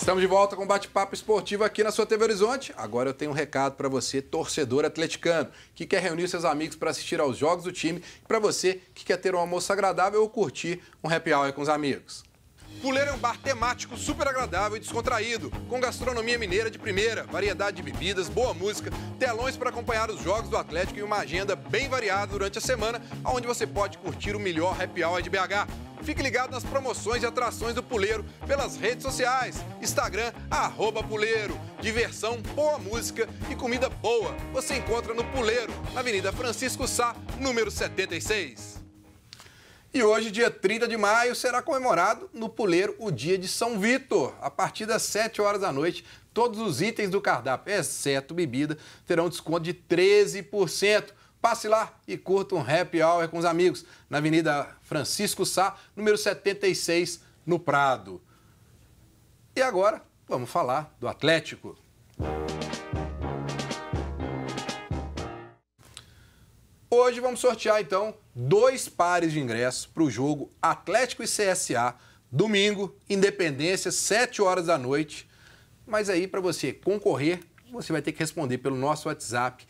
Estamos de volta com o bate-papo esportivo aqui na sua TV Horizonte. Agora eu tenho um recado para você, torcedor atleticano, que quer reunir seus amigos para assistir aos jogos do time, e para você que quer ter um almoço agradável ou curtir um happy hour com os amigos. Puleiro é um bar temático super agradável e descontraído, com gastronomia mineira de primeira, variedade de bebidas, boa música, telões para acompanhar os jogos do Atlético e uma agenda bem variada durante a semana, onde você pode curtir o melhor happy hour de BH. Fique ligado nas promoções e atrações do Puleiro pelas redes sociais. Instagram, arroba Puleiro. Diversão, boa música e comida boa você encontra no Puleiro, na Avenida Francisco Sá, número 76. E hoje, dia 30 de maio, será comemorado no Puleiro o dia de São Vitor. A partir das 7 horas da noite, todos os itens do cardápio, exceto bebida, terão desconto de 13%. Passe lá e curta um happy hour com os amigos na Avenida Francisco Sá, número 76, no Prado. E agora vamos falar do Atlético. Hoje vamos sortear então dois pares de ingressos para o jogo Atlético e CSA, domingo, Independência, 7 horas da noite. Mas aí, para você concorrer, você vai ter que responder pelo nosso WhatsApp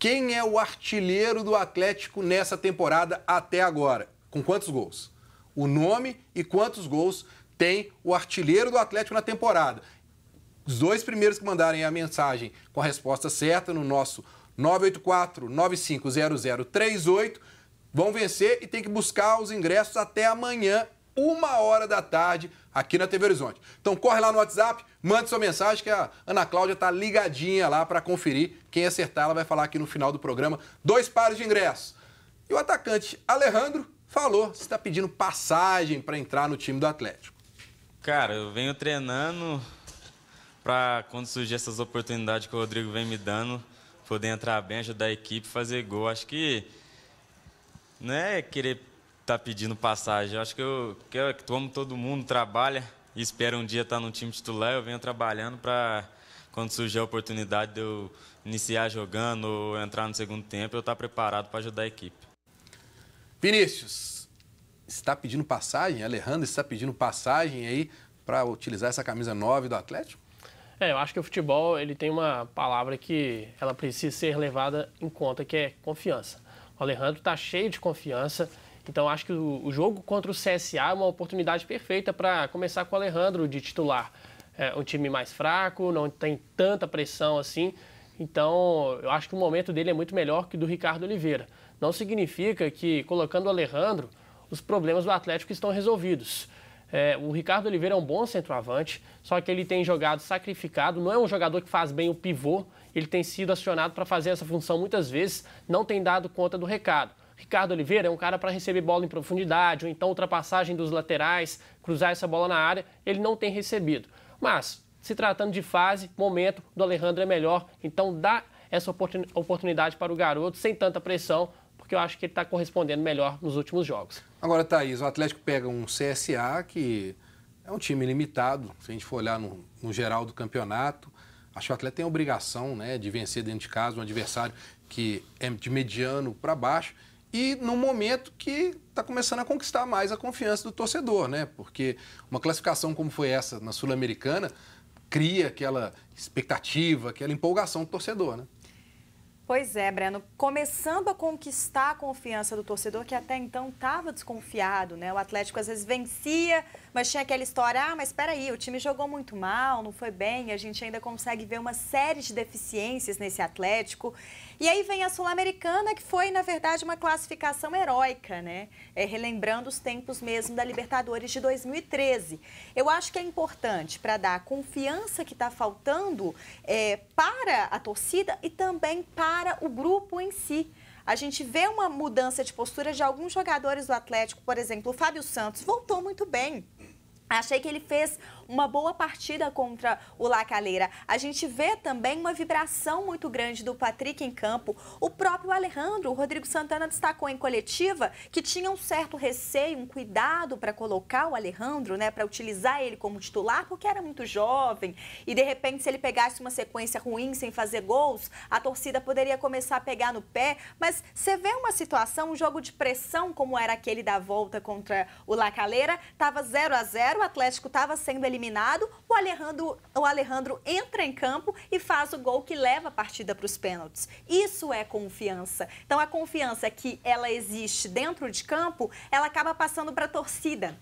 quem é o artilheiro do Atlético nessa temporada até agora? Com quantos gols? O nome e quantos gols tem o artilheiro do Atlético na temporada? Os dois primeiros que mandarem a mensagem com a resposta certa no nosso 984-950038 vão vencer e tem que buscar os ingressos até amanhã uma hora da tarde aqui na TV Horizonte. Então corre lá no WhatsApp, manda sua mensagem que a Ana Cláudia tá ligadinha lá para conferir. Quem acertar, ela vai falar aqui no final do programa. Dois pares de ingressos. E o atacante Alejandro falou você está pedindo passagem para entrar no time do Atlético. Cara, eu venho treinando para quando surgir essas oportunidades que o Rodrigo vem me dando, poder entrar bem, ajudar a equipe, fazer gol. Acho que não é querer tá pedindo passagem. Eu acho que eu, que como todo mundo trabalha e espera um dia estar tá no time titular, eu venho trabalhando para quando surgir a oportunidade de eu iniciar jogando ou entrar no segundo tempo, eu estar tá preparado para ajudar a equipe. Vinícius, está pedindo passagem? Alejandro está pedindo passagem aí para utilizar essa camisa 9 do Atlético? É, eu acho que o futebol ele tem uma palavra que ela precisa ser levada em conta, que é confiança. O Alejandro está cheio de confiança então acho que o, o jogo contra o CSA é uma oportunidade perfeita para começar com o Alejandro de titular. É um time mais fraco, não tem tanta pressão assim. Então, eu acho que o momento dele é muito melhor que o do Ricardo Oliveira. Não significa que, colocando o Alejandro, os problemas do Atlético estão resolvidos. É, o Ricardo Oliveira é um bom centroavante, só que ele tem jogado sacrificado, não é um jogador que faz bem o pivô, ele tem sido acionado para fazer essa função muitas vezes, não tem dado conta do recado. Ricardo Oliveira é um cara para receber bola em profundidade, ou então ultrapassagem dos laterais, cruzar essa bola na área, ele não tem recebido. Mas, se tratando de fase, momento, do Alejandro é melhor, então dá essa oportunidade para o garoto, sem tanta pressão, porque eu acho que ele está correspondendo melhor nos últimos jogos. Agora, Thaís, o Atlético pega um CSA que é um time limitado, se a gente for olhar no, no geral do campeonato. Acho que o Atlético tem a obrigação né, de vencer dentro de casa um adversário que é de mediano para baixo e num momento que está começando a conquistar mais a confiança do torcedor, né? Porque uma classificação como foi essa na Sul-Americana cria aquela expectativa, aquela empolgação do torcedor, né? Pois é, Breno, começando a conquistar a confiança do torcedor que até então estava desconfiado, né? O Atlético às vezes vencia, mas tinha aquela história, ah, mas espera aí, o time jogou muito mal, não foi bem, a gente ainda consegue ver uma série de deficiências nesse Atlético. E aí vem a Sul-Americana, que foi, na verdade, uma classificação heróica, né? É, relembrando os tempos mesmo da Libertadores de 2013. Eu acho que é importante para dar a confiança que está faltando é, para a torcida e também para para o grupo em si. A gente vê uma mudança de postura de alguns jogadores do Atlético, por exemplo, o Fábio Santos voltou muito bem. Achei que ele fez uma boa partida contra o Lacaleira. A gente vê também uma vibração muito grande do Patrick em campo. O próprio Alejandro, o Rodrigo Santana destacou em coletiva que tinha um certo receio, um cuidado para colocar o Alejandro, né, para utilizar ele como titular, porque era muito jovem e de repente se ele pegasse uma sequência ruim sem fazer gols, a torcida poderia começar a pegar no pé, mas você vê uma situação, um jogo de pressão como era aquele da volta contra o Lacaleira, estava 0 a 0, o Atlético estava sendo eliminado eliminado, o Alejandro, o Alejandro entra em campo e faz o gol que leva a partida para os pênaltis. Isso é confiança. Então a confiança que ela existe dentro de campo, ela acaba passando para a torcida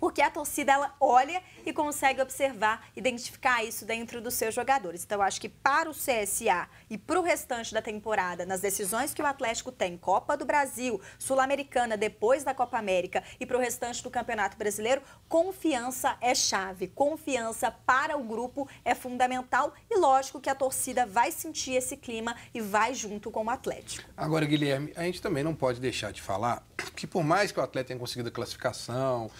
porque a torcida ela olha e consegue observar, identificar isso dentro dos seus jogadores. Então, eu acho que para o CSA e para o restante da temporada, nas decisões que o Atlético tem, Copa do Brasil, Sul-Americana, depois da Copa América e para o restante do Campeonato Brasileiro, confiança é chave. Confiança para o grupo é fundamental e lógico que a torcida vai sentir esse clima e vai junto com o Atlético. Agora, Guilherme, a gente também não pode deixar de falar que por mais que o Atlético tenha conseguido a classificação,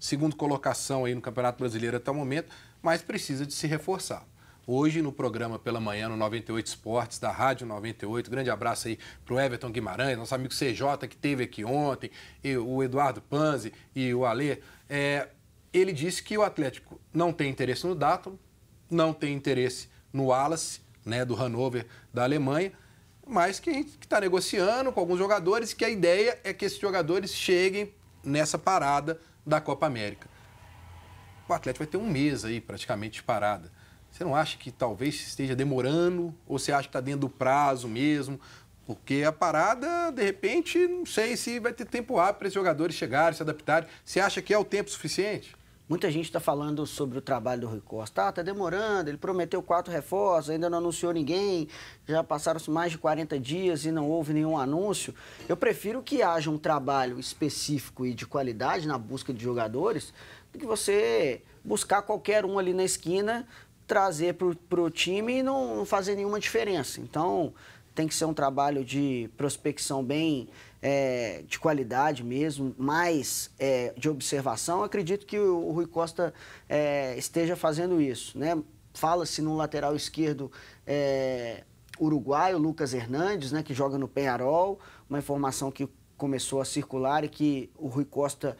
segundo colocação aí no Campeonato Brasileiro até o momento, mas precisa de se reforçar. Hoje, no programa pela manhã, no 98 Esportes, da Rádio 98, grande abraço aí para o Everton Guimarães, nosso amigo CJ, que teve aqui ontem, o Eduardo Panzi e o Alê. É, ele disse que o Atlético não tem interesse no Datum, não tem interesse no Wallace, né, do Hannover, da Alemanha, mas que está negociando com alguns jogadores, que a ideia é que esses jogadores cheguem nessa parada da Copa América. O Atlético vai ter um mês aí praticamente de parada. Você não acha que talvez esteja demorando? Ou você acha que está dentro do prazo mesmo? Porque a parada, de repente, não sei se vai ter tempo hábil para esses jogadores chegarem, se adaptarem. Você acha que é o tempo suficiente? Muita gente está falando sobre o trabalho do Rui Costa. Ah, tá demorando, ele prometeu quatro reforços, ainda não anunciou ninguém, já passaram mais de 40 dias e não houve nenhum anúncio. Eu prefiro que haja um trabalho específico e de qualidade na busca de jogadores do que você buscar qualquer um ali na esquina, trazer para o time e não, não fazer nenhuma diferença. Então, tem que ser um trabalho de prospecção bem é, de qualidade mesmo, mais é, de observação. Acredito que o, o Rui Costa é, esteja fazendo isso. Né? Fala-se no lateral esquerdo é, uruguaio, Lucas Hernandes, né, que joga no Penharol, uma informação que começou a circular e que o Rui Costa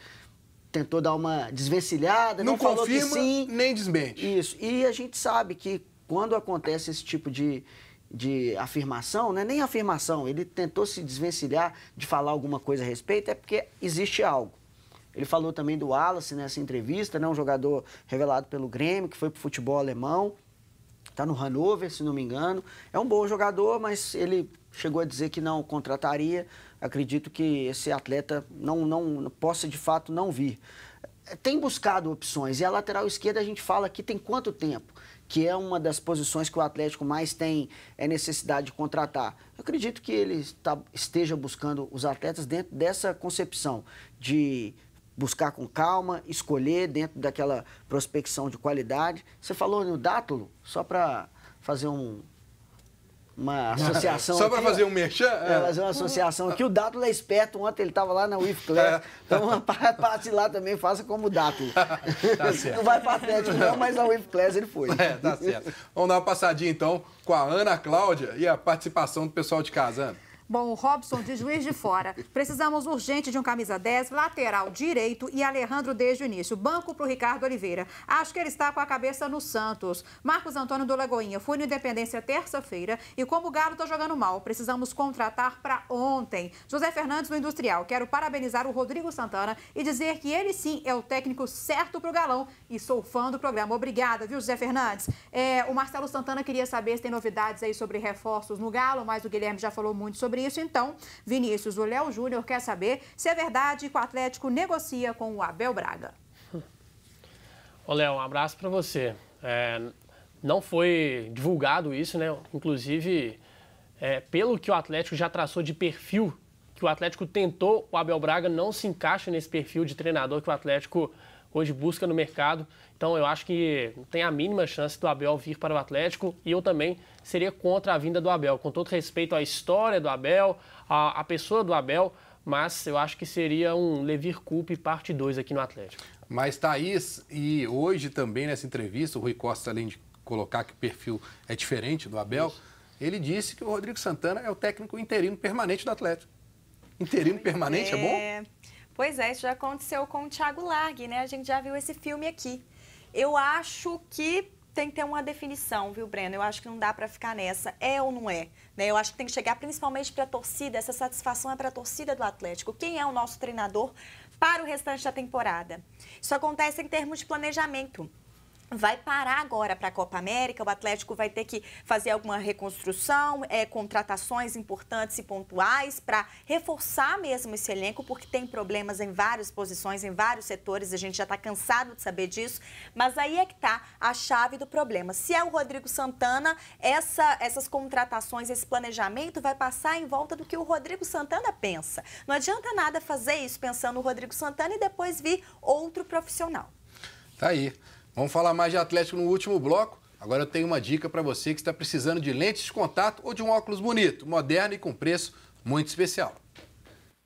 tentou dar uma desvencilhada, não, não confirma, sim, nem desmente. Isso. E a gente sabe que quando acontece esse tipo de de afirmação, né? nem afirmação, ele tentou se desvencilhar de falar alguma coisa a respeito, é porque existe algo. Ele falou também do Wallace nessa entrevista, né? um jogador revelado pelo Grêmio, que foi para o futebol alemão, está no Hannover, se não me engano. É um bom jogador, mas ele chegou a dizer que não contrataria. Acredito que esse atleta não, não possa de fato não vir. Tem buscado opções e a lateral esquerda a gente fala que tem quanto tempo? que é uma das posições que o Atlético mais tem é necessidade de contratar. Eu acredito que ele está, esteja buscando os atletas dentro dessa concepção de buscar com calma, escolher dentro daquela prospecção de qualidade. Você falou no Dátulo, só para fazer um, uma associação. Só para fazer um merchan? É, é, fazer uma associação aqui. O Dátulo é esperto, ontem ele estava lá na WIF Class. É. Então passe lá também, faça como o Dátulo. tá certo. Não vai para Atlético, não, mas na WIF Class ele foi. É, tá certo. Vamos dar uma passadinha então com a Ana Cláudia e a participação do pessoal de casa, Ana. Bom, o Robson de Juiz de Fora. Precisamos urgente de um camisa 10, lateral direito e Alejandro desde o início. Banco para o Ricardo Oliveira. Acho que ele está com a cabeça no Santos. Marcos Antônio do Lagoinha. Fui no Independência terça-feira e como o Galo está jogando mal, precisamos contratar para ontem. José Fernandes do Industrial. Quero parabenizar o Rodrigo Santana e dizer que ele sim é o técnico certo para o Galão e sou fã do programa. Obrigada, viu, José Fernandes? É, o Marcelo Santana queria saber se tem novidades aí sobre reforços no Galo, mas o Guilherme já falou muito sobre isso, então, Vinícius, o Léo Júnior quer saber se é verdade que o Atlético negocia com o Abel Braga. Ô, Léo, um abraço para você. É, não foi divulgado isso, né? Inclusive, é, pelo que o Atlético já traçou de perfil, que o Atlético tentou, o Abel Braga não se encaixa nesse perfil de treinador que o Atlético hoje busca no mercado. Então eu acho que tem a mínima chance do Abel vir para o Atlético e eu também seria contra a vinda do Abel, com todo respeito à história do Abel, à, à pessoa do Abel, mas eu acho que seria um Levir Coupe parte 2 aqui no Atlético. Mas Thaís, e hoje também nessa entrevista, o Rui Costa, além de colocar que o perfil é diferente do Abel, Isso. ele disse que o Rodrigo Santana é o técnico interino permanente do Atlético. Interino pois permanente é, é bom? Pois é, isso já aconteceu com o Thiago Largue, né? A gente já viu esse filme aqui. Eu acho que tem que ter uma definição, viu, Breno? Eu acho que não dá para ficar nessa, é ou não é. Né? Eu acho que tem que chegar principalmente para a torcida, essa satisfação é para a torcida do Atlético. Quem é o nosso treinador para o restante da temporada? Isso acontece em termos de planejamento vai parar agora para a Copa América, o Atlético vai ter que fazer alguma reconstrução, é, contratações importantes e pontuais para reforçar mesmo esse elenco, porque tem problemas em várias posições, em vários setores, a gente já está cansado de saber disso, mas aí é que está a chave do problema. Se é o Rodrigo Santana, essa, essas contratações, esse planejamento vai passar em volta do que o Rodrigo Santana pensa. Não adianta nada fazer isso pensando no Rodrigo Santana e depois vir outro profissional. Tá aí. Vamos falar mais de Atlético no último bloco. Agora eu tenho uma dica para você que está precisando de lentes de contato ou de um óculos bonito, moderno e com preço muito especial.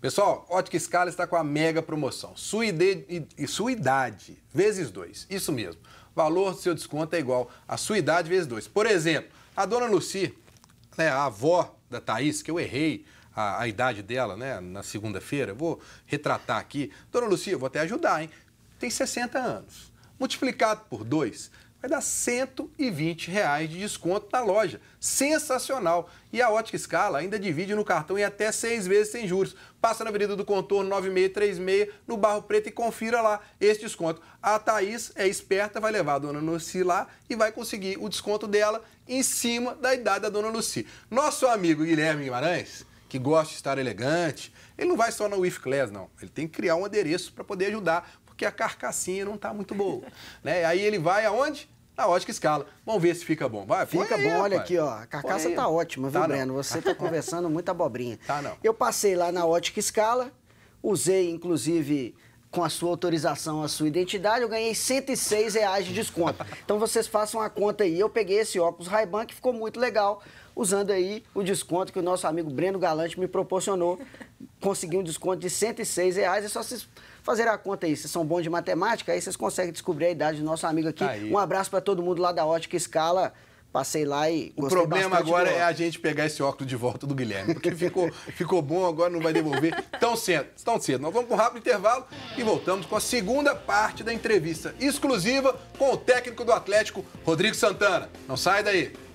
Pessoal, Ótica Escala está com a mega promoção. Sua, ide... sua idade vezes 2. Isso mesmo. Valor do seu desconto é igual à sua idade vezes 2. Por exemplo, a dona Luci, né, a avó da Thaís, que eu errei a, a idade dela né, na segunda-feira, vou retratar aqui. Dona Luci, eu vou até ajudar, hein? Tem 60 anos. Multiplicado por 2, vai dar 120 reais de desconto na loja. Sensacional! E a Ótica Escala ainda divide no cartão em até seis vezes sem juros. Passa na Avenida do Contorno 9636, no Barro Preto, e confira lá esse desconto. A Thaís é esperta, vai levar a Dona Lucy lá e vai conseguir o desconto dela em cima da idade da Dona Lucy. Nosso amigo Guilherme Guimarães, que gosta de estar elegante, ele não vai só na WIF Class, não. Ele tem que criar um adereço para poder ajudar, porque a carcassinha não está muito boa. né? Aí ele vai aonde? Na ótica escala. Vamos ver se fica bom. Vai, Fica aí, bom, rapaz. olha aqui, ó. A carcaça tá ótima, viu, tá Breno? Você tá conversando muita abobrinha. Tá não. Eu passei lá na ótica escala, usei, inclusive, com a sua autorização, a sua identidade, eu ganhei 106 reais de desconto. Então vocês façam a conta aí. Eu peguei esse óculos Ray-Ban que ficou muito legal, usando aí o desconto que o nosso amigo Breno Galante me proporcionou. Consegui um desconto de 106 reais. É só vocês fazer a conta aí. Vocês são bons de matemática, aí vocês conseguem descobrir a idade do nosso amigo aqui. Tá aí. Um abraço para todo mundo lá da Ótica Escala. Passei lá e. O problema agora é a gente pegar esse óculos de volta do Guilherme, porque ficou, ficou bom, agora não vai devolver tão cedo. Tão cedo. Nós vamos com um rápido intervalo e voltamos com a segunda parte da entrevista exclusiva com o técnico do Atlético, Rodrigo Santana. Não sai daí.